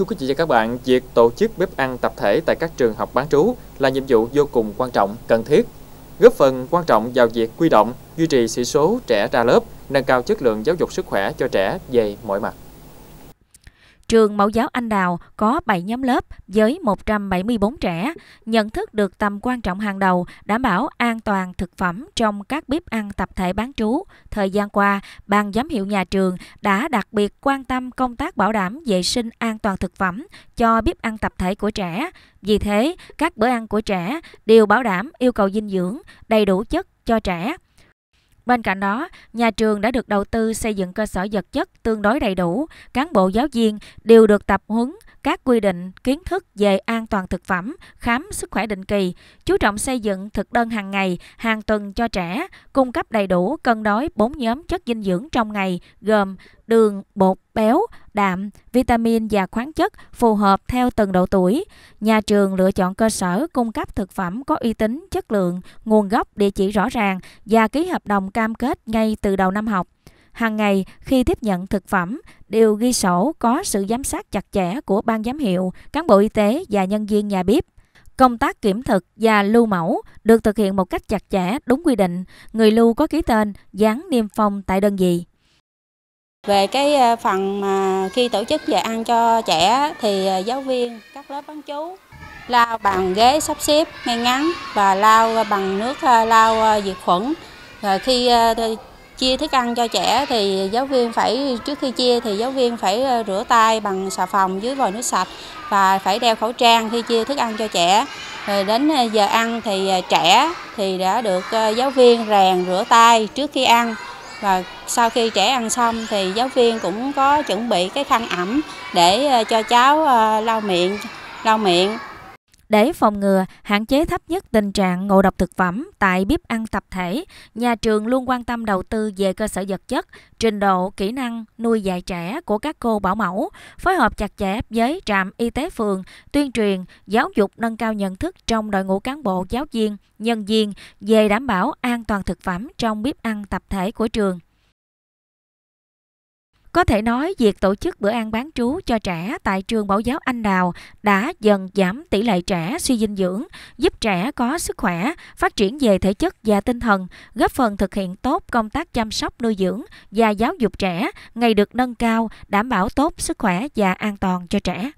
Thưa quý vị và các bạn, việc tổ chức bếp ăn tập thể tại các trường học bán trú là nhiệm vụ vô cùng quan trọng, cần thiết, góp phần quan trọng vào việc quy động, duy trì sĩ số trẻ ra lớp, nâng cao chất lượng giáo dục sức khỏe cho trẻ về mọi mặt. Trường Mẫu giáo Anh Đào có 7 nhóm lớp với 174 trẻ, nhận thức được tầm quan trọng hàng đầu đảm bảo an toàn thực phẩm trong các bếp ăn tập thể bán trú. Thời gian qua, Ban giám hiệu nhà trường đã đặc biệt quan tâm công tác bảo đảm vệ sinh an toàn thực phẩm cho bếp ăn tập thể của trẻ. Vì thế, các bữa ăn của trẻ đều bảo đảm yêu cầu dinh dưỡng, đầy đủ chất cho trẻ. Bên cạnh đó, nhà trường đã được đầu tư xây dựng cơ sở vật chất tương đối đầy đủ, cán bộ giáo viên đều được tập huấn các quy định, kiến thức về an toàn thực phẩm, khám sức khỏe định kỳ, chú trọng xây dựng thực đơn hàng ngày, hàng tuần cho trẻ, cung cấp đầy đủ cân đối 4 nhóm chất dinh dưỡng trong ngày gồm đường, bột, béo, đạm, vitamin và khoáng chất phù hợp theo từng độ tuổi. Nhà trường lựa chọn cơ sở cung cấp thực phẩm có uy tín, chất lượng, nguồn gốc, địa chỉ rõ ràng và ký hợp đồng cam kết ngay từ đầu năm học. Hàng ngày khi tiếp nhận thực phẩm đều ghi sổ có sự giám sát chặt chẽ của ban giám hiệu, cán bộ y tế và nhân viên nhà bếp. Công tác kiểm thực và lưu mẫu được thực hiện một cách chặt chẽ, đúng quy định. Người lưu có ký tên, dán niêm phong tại đơn vị. Về cái ờ, phần mà khi tổ chức dạy ăn cho trẻ thì ờ, giáo viên các lớp bán chú lao bàn ghế sắp xếp ngay ngắn và lao bằng nước ờ, lao diệt khuẩn. Rồi khi chia thức ăn cho trẻ thì giáo viên phải trước khi chia thì giáo viên phải rửa tay bằng xà phòng dưới vòi nước sạch và phải đeo khẩu trang khi chia thức ăn cho trẻ. Rồi đến giờ ăn thì trẻ thì đã được giáo viên rèn rửa tay trước khi ăn và sau khi trẻ ăn xong thì giáo viên cũng có chuẩn bị cái khăn ẩm để ờ, cho cháu ờ, lau miệng lau miệng để phòng ngừa, hạn chế thấp nhất tình trạng ngộ độc thực phẩm tại bếp ăn tập thể, nhà trường luôn quan tâm đầu tư về cơ sở vật chất, trình độ, kỹ năng nuôi dạy trẻ của các cô bảo mẫu, phối hợp chặt chẽ với trạm y tế phường, tuyên truyền, giáo dục nâng cao nhận thức trong đội ngũ cán bộ, giáo viên, nhân viên về đảm bảo an toàn thực phẩm trong bếp ăn tập thể của trường. Có thể nói việc tổ chức bữa ăn bán trú cho trẻ tại trường mẫu giáo Anh Đào đã dần giảm tỷ lệ trẻ suy dinh dưỡng, giúp trẻ có sức khỏe, phát triển về thể chất và tinh thần, góp phần thực hiện tốt công tác chăm sóc nuôi dưỡng và giáo dục trẻ ngày được nâng cao, đảm bảo tốt sức khỏe và an toàn cho trẻ.